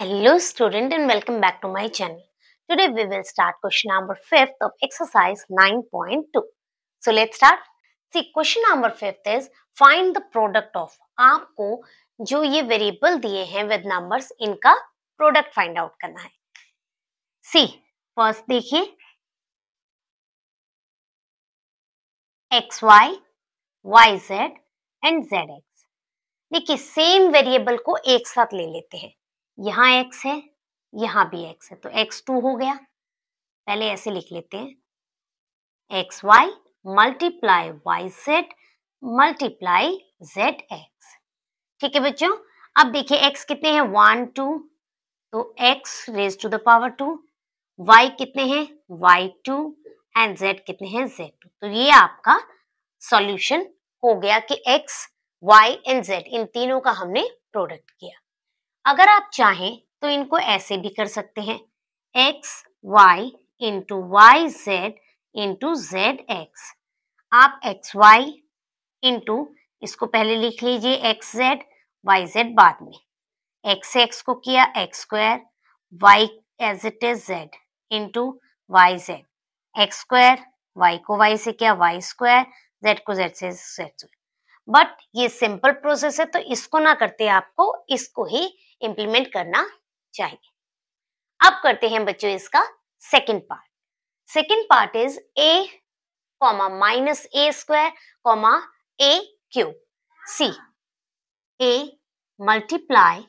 Hello student and welcome back to my channel. Today we will start question number 5th of exercise 9.2. So let's start. See question number 5th is find the product of आपको जो ये variable दिए हैं with numbers इनका product find out करना है See first देखिए X Y Y Z and Z X देखिए same variable को एक साथ ले लेते हैं यहां x है यहां भी x है तो एक्स टू हो गया पहले ऐसे लिख लेते हैं X Y multiply Y Z multiply Z X ठीक है बच्चों अब देखिए x कितने हैं वन टू तो x raise to the power two y कितने हैं वाई टू एंड z कितने हैं जेड टू तो ये आपका सॉल्यूशन हो गया कि x y एंड z इन तीनों का हमने प्रोडक्ट किया अगर आप चाहें तो इनको ऐसे भी कर सकते हैं X Y into Y Z into Z X आप एक्स वाई इंटू इसको पहले लिख लीजिए एक्स जेड वाई जेड बाद में एक्स एक्स को किया X square Y as it is Z into Y Z X square Y को वाई से किया वाई स्क्वायर जेड को जेड से जेड बट ये सिंपल प्रोसेस है तो इसको ना करते आपको इसको ही इंप्लीमेंट करना चाहिए अब करते हैं बच्चों इसका second part second part is A comma minus A square comma A cube see A multiply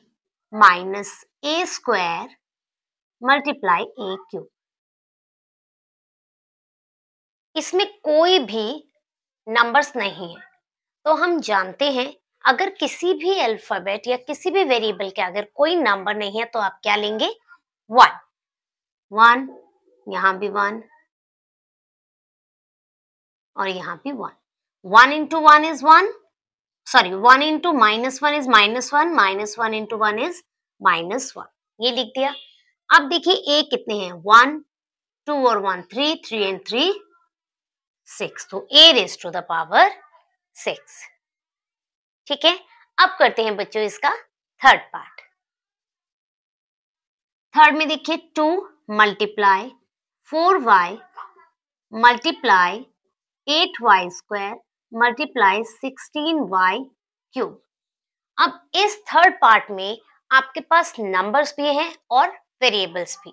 minus A square multiply A cube इसमें कोई भी नंबर्स नहीं है तो हम जानते हैं अगर किसी भी अल्फाबेट या किसी भी वेरिएबल के अगर कोई नंबर नहीं है तो आप क्या लेंगे वन वन यहां भी वन और यहां भी one one into one is one sorry one into minus one is minus one minus one into one is minus one ये लिख दिया अब देखिए ए कितने हैं वन टू और one three three and three six तो A raise to the power six ठीक है अब करते हैं बच्चों इसका थर्ड पार्ट थर्ड में देखिए two multiply four Y multiply eight Y square multiply sixteen Y cube अब इस थर्ड पार्ट में आपके पास नंबर्स भी हैं और वेरिएबल्स भी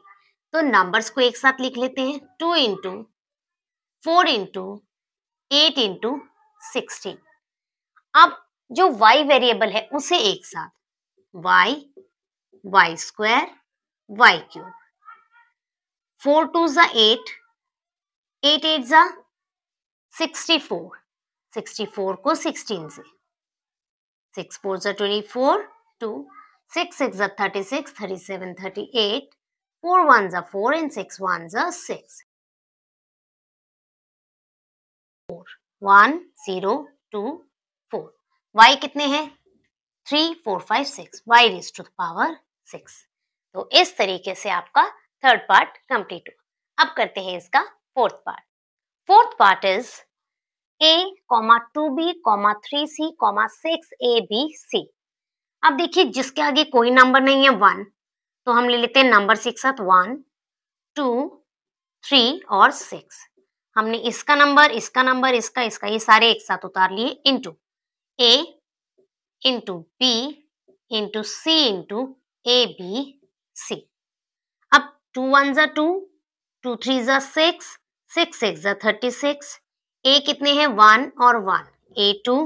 तो नंबर्स को एक साथ लिख लेते हैं two into four into eight into sixteen अब जो y वेरिएबल है उसे एक साथ y Y square Y cube four two जा एट एट एट जा सिक्सटी फोर सिक्सटी फोर को सिक्सटीन से सिक्स फोर जा twenty four two six six जा thirty six thirty seven thirty eight four one जा फोर एंड सिक्स वन जा six four one zero two Y कितने हैं three four five six Y raise to power six तो इस तरीके से आपका थर्ड पार्ट कंप्लीट हुआ अब करते हैं इसका fourth part fourth part is A comma two B comma three C comma six A B C अब देखिए जिसके आगे कोई नंबर नहीं है वन तो हम ले लेते हैं नंबर के साथ वन टू थ्री और सिक्स हमने इसका नंबर इसका नंबर इसका इसका ये सारे एक साथ उतार लिए into A into B into C into A B C अब टू वन ज़ा टू टू थ्री ज़ा सिक्स सिक्स सिक्स ज़ा थर्टी सिक्स ए कितने हैं वन और वन ए टू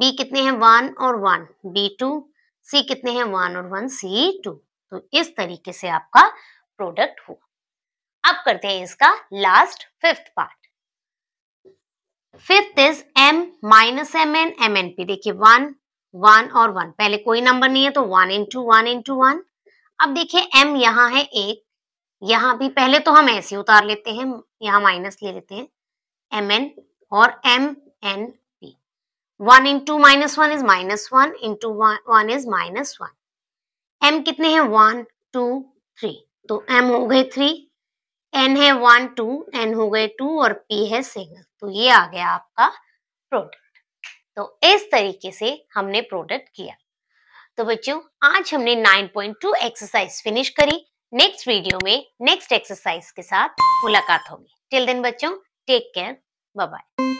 बी कितने हैं वन और वन बी टू सी कितने हैं वन और वन सी टू तो इस तरीके से आपका प्रोडक्ट हुआ अब करते हैं इसका last fifth part fifth is m minus M N M N P देखिए वन वन और वन पहले कोई नंबर नहीं है तो one into one into one अब देखिए m यहाँ है एक यहाँ भी पहले तो हम ऐसे उतार लेते हैं यहाँ माइनस ले लेते हैं एम एन और M N P one into minus one is minus one into one is minus one M कितने हैं वन टू थ्री तो एम हो गए थ्री एन है वन टू एन हो गए टू और पी है सिंगल तो ये आ गया आपका प्रोडक्ट तो इस तरीके से हमने प्रोडक्ट किया तो बच्चों आज हमने 9.2 एक्सरसाइज फिनिश करी नेक्स्ट वीडियो में नेक्स्ट एक्सरसाइज के साथ मुलाकात होगी टिल देन बच्चों टेक केयर बाय बाय